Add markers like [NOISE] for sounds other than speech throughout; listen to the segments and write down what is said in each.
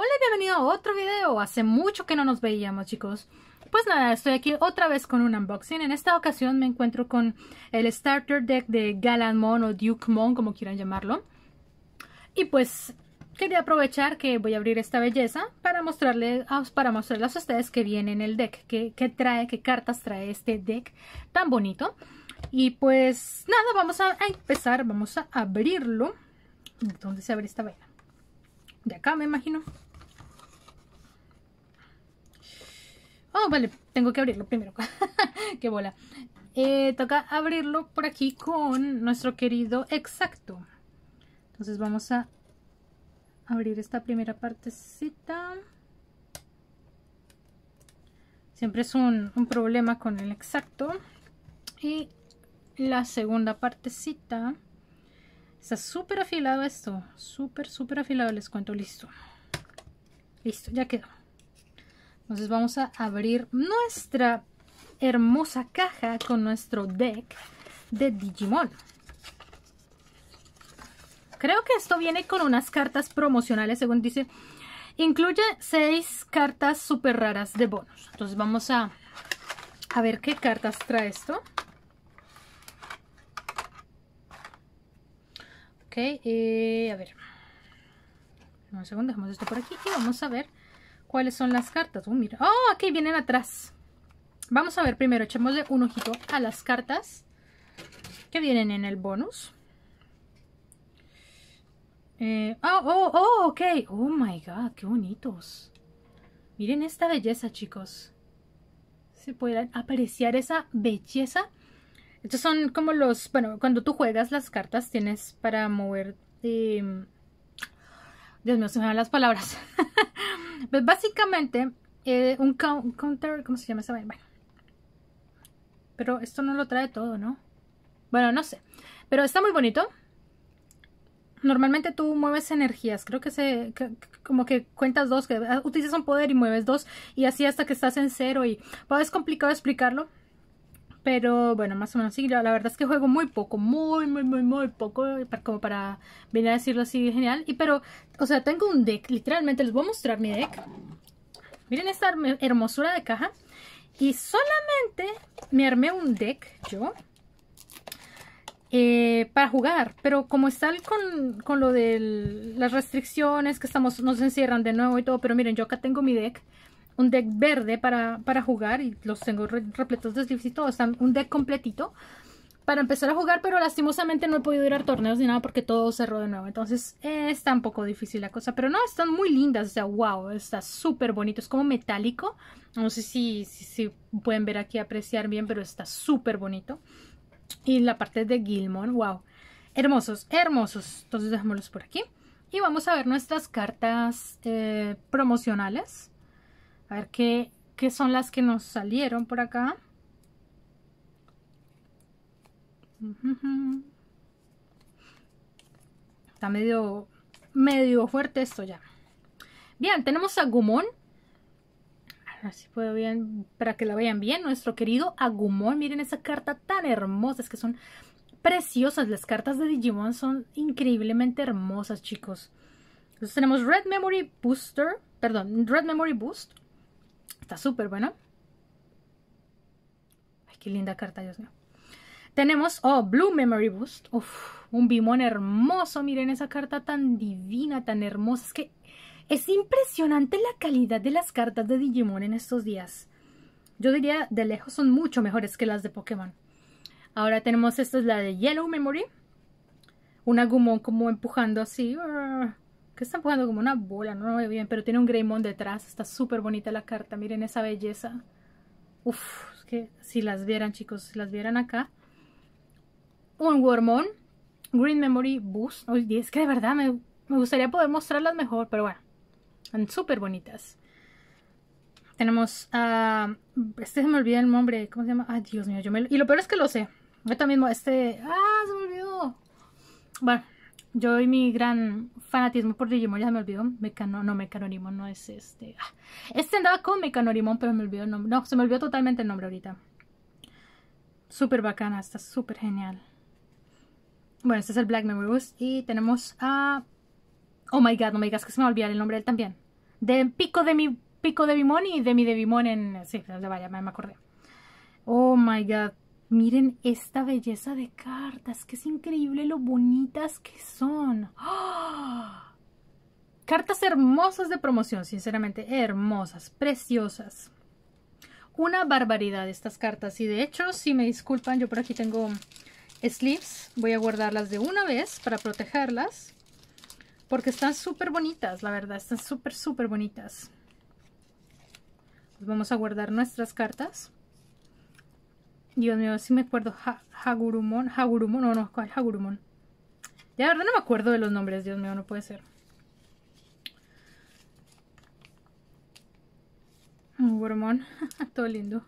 Hola y bienvenido a otro video, hace mucho que no nos veíamos chicos Pues nada, estoy aquí otra vez con un unboxing En esta ocasión me encuentro con el starter deck de Galanmon o Duke Mon, como quieran llamarlo Y pues quería aprovechar que voy a abrir esta belleza para, mostrarles, para a ustedes qué viene en el deck qué, trae, qué cartas trae este deck tan bonito y pues nada, vamos a, empezar, vamos a abrirlo. ¿Dónde se abre esta vaina? De acá me imagino. Oh, vale, tengo que abrirlo primero. [LAUGHS] Qué bola. Eh, toca abrirlo por aquí con nuestro querido exacto. Entonces vamos a abrir esta primera partecita. Siempre es un, un problema con el exacto. Y la segunda partecita. Está súper afilado esto. Súper, súper afilado, les cuento. Listo. Listo, ya quedó. Entonces vamos a abrir nuestra hermosa caja con nuestro deck de Digimon. Creo que esto viene con unas cartas promocionales, según dice. Incluye seis cartas súper raras de bonos. Entonces vamos a, ver qué cartas trae esto. Ok, eh, a ver. Un segundo, dejamos esto por aquí y vamos a ver cuáles son las cartas. oh mira. Oh, aquí vienen atrás. Vamos a ver primero, echemosle un ojito a las cartas que vienen en el bonus. Eh, oh, oh, oh, ok. Oh my god, qué bonitos. Miren esta belleza, chicos. Se pueden apreciar esa belleza. Estos son como los. Bueno, cuando tú juegas las cartas, tienes para mover. Eh, Dios mío, se me van las palabras. [LAUGHS] Pues, básicamente, eh, un, counter, ¿cómo se llama esa Bueno. Pero esto no lo trae todo, ¿no? Bueno, no sé. Pero está muy bonito. Normalmente tú mueves energías. Creo que se... como que cuentas dos, que ah, utilizas un poder y mueves dos. Y así hasta que estás en cero. Y pues, es complicado explicarlo pero bueno, más o menos sí, la verdad es que juego muy poco, muy, muy, muy, muy poco, eh, como para venir a decirlo así genial, y pero, o sea, tengo un deck, literalmente les voy a mostrar mi deck, miren esta hermosura de caja, y solamente me armé un deck, yo, eh, para jugar, pero como está con, con lo de las restricciones que estamos, nos encierran de nuevo y todo, pero miren, yo acá tengo mi deck, un deck verde para, para jugar y los tengo repletos de slips y todo, están un deck completito para empezar a jugar, pero lastimosamente no he podido ir a torneos ni nada porque todo cerró de nuevo. Entonces eh, es tan un poco difícil la cosa, pero no, están muy lindas, o sea, wow, está súper bonito, es como metálico. No sé si, si, pueden ver aquí, apreciar bien, pero está súper bonito. Y la parte de Gilmon, wow, hermosos, hermosos. Entonces dejémoslos por aquí. Y vamos a ver nuestras cartas eh, promocionales. A ver qué, son las que nos salieron por acá. Está medio, medio fuerte esto ya. Bien, tenemos a Gumón. puedo bien, para que la vean bien, nuestro querido Agumon. Miren esa carta tan hermosa, es que son preciosas. Las cartas de Digimon son increíblemente hermosas, chicos. Entonces tenemos Red Memory Booster, perdón, Red Memory Boost, Está súper bueno. Ay, qué linda carta, Dios mío. Tenemos, oh, Blue Memory Boost. Uf, un bimón hermoso. Miren esa carta tan divina, tan hermosa. Es que es impresionante la calidad de las cartas de Digimon en estos días. Yo diría, de lejos son mucho mejores que las de Pokémon. Ahora tenemos esta es la de Yellow Memory. Una Gumon como empujando así que están jugando como una bola, no lo veo bien, pero tiene un Greymon detrás, está súper bonita la carta, miren esa belleza. Uf, es que si las vieran chicos, si las vieran acá. Un Wormon, Green Memory Boost, es que de verdad me, gustaría poder mostrarlas mejor, pero bueno, están súper bonitas. Tenemos a... este se me olvida el nombre, ¿cómo se llama? Ay, Dios mío, yo me... y lo peor es que lo sé. Ahorita mismo este... Ah, se me olvidó. Bueno, yo y mi gran fanatismo por Digimon ya me olvidó. Mecano, no, Mecanorimon no es este. Ah, este andaba con Mecanorimon, pero me olvidó el nombre. No, se me olvidó totalmente el nombre ahorita. Súper bacana, está súper genial. Bueno, este es el Black Memories. Y tenemos a. Oh my god, no me digas que se me va el nombre de él también. De Pico de mi Pico de bimón y de mi de bimón en. Sí, vaya, me acordé. Oh my god, Miren esta belleza de cartas, que es increíble lo bonitas que son. ¡Ah! Cartas hermosas de promoción, sinceramente, hermosas, preciosas. Una barbaridad estas cartas y de hecho, si me disculpan, yo por aquí tengo sleeves, voy a guardarlas de una vez para protegerlas. Porque están súper bonitas, la verdad, están súper, súper bonitas. vamos a guardar nuestras cartas. Dios mío, sí me acuerdo. Hagurumon. No, no, ¿cuál Hagurumon? Ya, la verdad no me acuerdo de los nombres. Dios mío, no puede ser. Hagurumon. [LAUGHS] Todo lindo.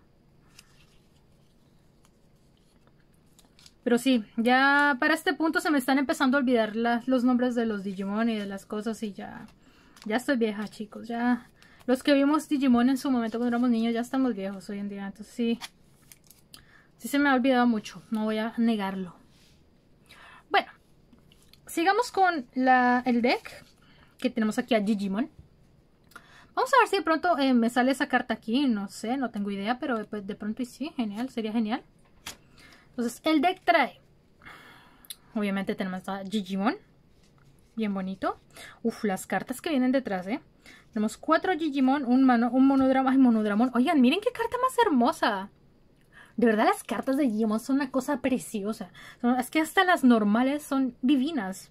Pero sí, ya para este punto se me están empezando a olvidar los nombres de los Digimon y de las cosas y ya... Ya estoy vieja, chicos. Ya... Los que vimos Digimon en su momento cuando éramos niños ya estamos viejos hoy en día. Entonces sí... Sí se me ha olvidado mucho, no voy a negarlo. Bueno, sigamos con la, el deck que tenemos aquí a Digimon. Vamos a ver si de pronto eh, me sale esa carta aquí, no sé, no tengo idea, pero pues de pronto y sí, genial, sería genial. Entonces, el deck trae, obviamente tenemos a Digimon, bien bonito. Uf, las cartas que vienen detrás, ¿eh? Tenemos cuatro Digimon, un, mano, un monodramón, y monodramón. Oigan, miren qué carta más hermosa. De verdad las cartas de Digimon son una cosa preciosa. Es que hasta las normales son divinas.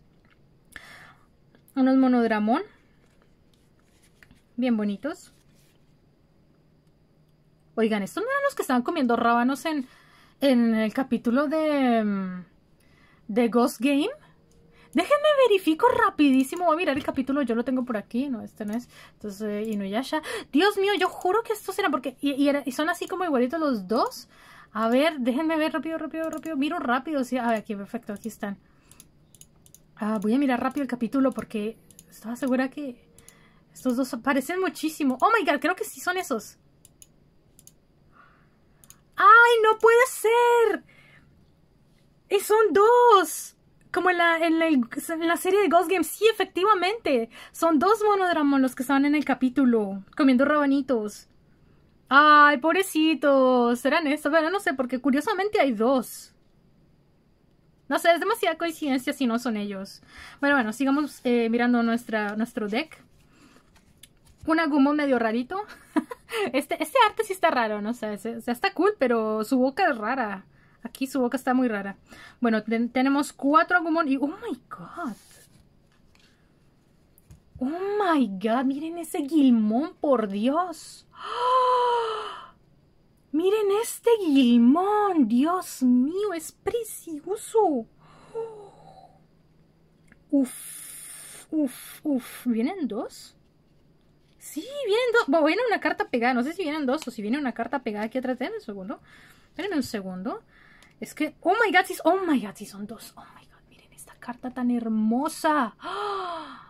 Unos monodramón. Bien bonitos. Oigan, estos no eran los que estaban comiendo rábanos en, en el capítulo de, mm, de Ghost Game. Déjenme verifico rapidísimo. Voy a mirar el capítulo. Yo lo tengo por aquí. No, este no es. Entonces, eh, Inuyasha. Dios mío, yo juro que esto eran porque... Y, y son así como igualitos los dos. A ver, déjenme ver rápido, rápido, rápido. Miro rápido. Sí, a ver, aquí, perfecto, aquí están. Ah, voy a mirar rápido el capítulo porque estaba segura que estos dos parecen muchísimo. Oh my god, creo que sí son esos. ¡Ay, no puede ser! ¡Y eh, son dos! Como en la, serie de Ghost Games. Sí, efectivamente. Son dos monodramos los que estaban en el capítulo, comiendo rabanitos. Ay, pobrecitos. Serán estos. Bueno, no sé, porque curiosamente hay dos. No sé, es demasiada coincidencia si no son ellos. Bueno, bueno, sigamos eh, mirando nuestra, nuestro deck. Un agumon medio rarito. [LAUGHS] este, este arte sí está raro, no sé. O sea, está cool, pero su boca es rara. Aquí su boca está muy rara. Bueno, tenemos cuatro Agumon y... ¡Oh, my God! Oh my god, miren ese guilmón, por Dios. [GASPS] Miren este guilmón, Dios mío, es precioso. Uf, uf, uf, ¿vienen dos? Sí, vienen dos. Bueno, viene una carta pegada. No sé si vienen dos o si viene una carta pegada aquí atrás. Denme un segundo. Espérenme un segundo. Es que. Oh my god, sí, oh my god, sí son dos. Oh my god, miren esta carta tan hermosa. ¡Oh!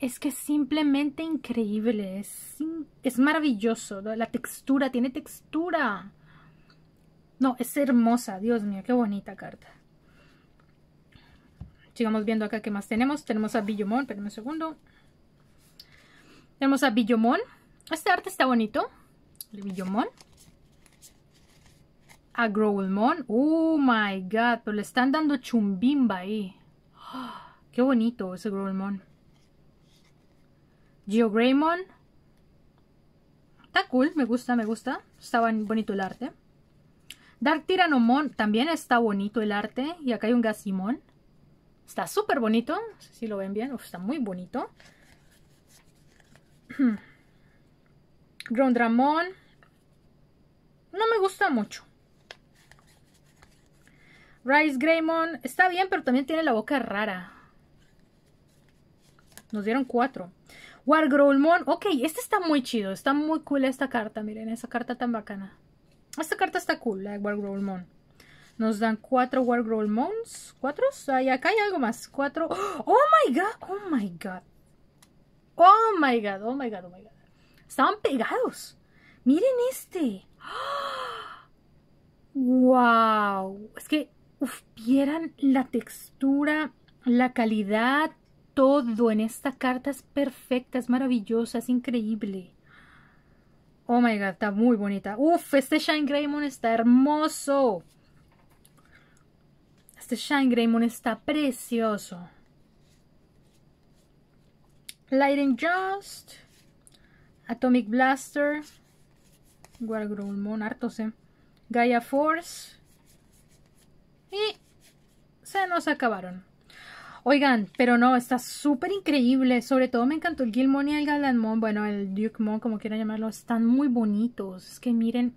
es que es simplemente increíble, es, es maravilloso, la textura, tiene textura. No, es hermosa, Dios mío, qué bonita carta. Sigamos viendo acá qué más tenemos. Tenemos a Billomon, Espérame un segundo. Tenemos a Billomon. Este arte está bonito. El A Growlmon. Oh my god, pero le están dando chumbimba ahí. [GASPS] qué bonito ese Growlmon. Geo Greymon. Está cool, me gusta, me gusta. Está bonito el arte. Dark Tyrannomon, también está bonito el arte. Y acá hay un Gasimon. Está súper bonito. No sé si lo ven bien. está muy bonito. [CLEARS THROAT] Grondramon. No me gusta mucho. Rice Greymon. Está bien, pero también tiene la boca rara. Nos dieron cuatro. Wargrowlmon. Ok, este está muy chido. Está muy cool esta carta. Miren, esa carta tan bacana. Esta carta está cool, la Wargrowlmon. Nos dan cuatro Wargrowlmons. ¿Cuatro? acá hay algo más. Cuatro. [GASPS] ¡Oh, my God! ¡Oh, my God! ¡Oh, my God! ¡Oh, my God! ¡Oh, my God! Estaban pegados. Miren este. ¡Wow! [GASPS] Es que uf, vieran la textura, la calidad, todo en esta carta es perfecta, es maravillosa, es increíble. Oh my god, está muy bonita. Uf, este Shine Greymon está hermoso. Este Shine Greymon está precioso. Lightning Just. Atomic Blaster. Guargrulmon, hartos, eh. Gaia Force. Y se nos acabaron. Oigan, pero no, está súper increíble. Sobre todo me encantó el Gilmon y el Galanmon. Bueno, el Duke como quieran llamarlo. Están muy bonitos. Es que miren.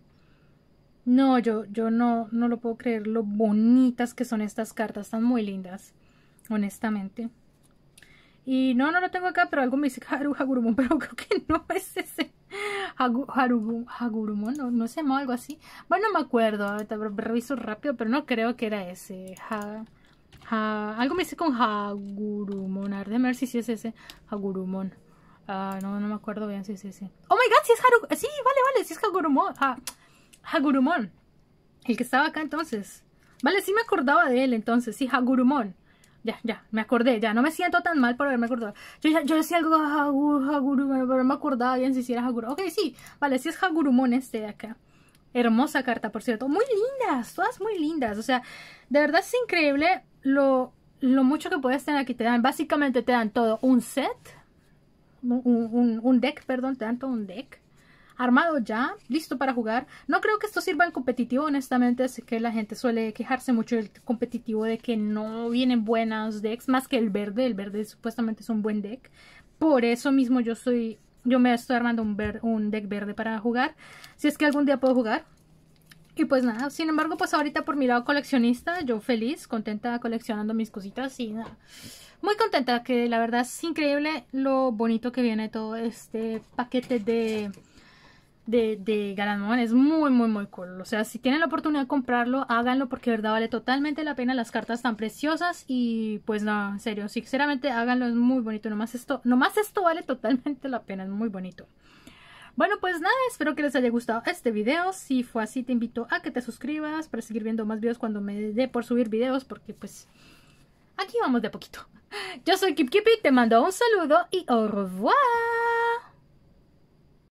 No, yo, yo no, no lo puedo creer lo bonitas que son estas cartas. Están muy lindas. Honestamente. Y no, no lo tengo acá, pero algo me dice [LAUGHS] Haru Hagurumon, pero creo que no es ese. Hagurumon, no, no se llamó algo así. Bueno, no me acuerdo, ahorita reviso rápido, pero no creo que era ese algo me dice con Hagurumon. A ver, si es ese. Hagurumon. Ah, no, no me acuerdo bien si es ese. ¡Oh my god! Si es Haru. Sí, vale, vale. Si es Hagurumon. Hagurumon. El que estaba acá entonces. Vale, sí me acordaba de él entonces. Sí, Hagurumon. Ya, ya, me acordé, ya. No me siento tan mal por haberme acordado. Yo, yo decía algo Hagurumon, pero no me acordaba bien si era Hagurumon. Ok, sí. Vale, si es Hagurumon este de acá. Hermosa carta, por cierto. Muy lindas, todas muy lindas. O sea, de verdad es increíble lo, mucho que puedes tener aquí. Te dan, básicamente te dan todo un set, un, deck, perdón, te dan todo un deck. Armado ya, listo para jugar. No creo que esto sirva en competitivo, honestamente. sé que la gente suele quejarse mucho del competitivo de que no vienen buenas decks, más que el verde. El verde supuestamente es un buen deck. Por eso mismo yo soy yo me estoy armando un, un, deck verde para jugar. Si es que algún día puedo jugar. Y pues nada, sin embargo, pues ahorita por mi lado coleccionista, yo feliz, contenta coleccionando mis cositas y nada. Muy contenta, que la verdad es increíble lo bonito que viene todo este paquete de, de, de Es muy, muy, muy cool. O sea, si tienen la oportunidad de comprarlo, háganlo porque verdad vale totalmente la pena las cartas tan preciosas. Y pues nada, en serio, sinceramente háganlo, es muy bonito. Nomás esto, nomás esto vale totalmente la pena, es muy bonito. Bueno, pues nada, espero que les haya gustado este video. Si fue así, te invito a que te suscribas para seguir viendo más videos cuando me dé por subir videos, porque pues aquí vamos de poquito. Yo soy Kip Kipi, te mando un saludo y au revoir.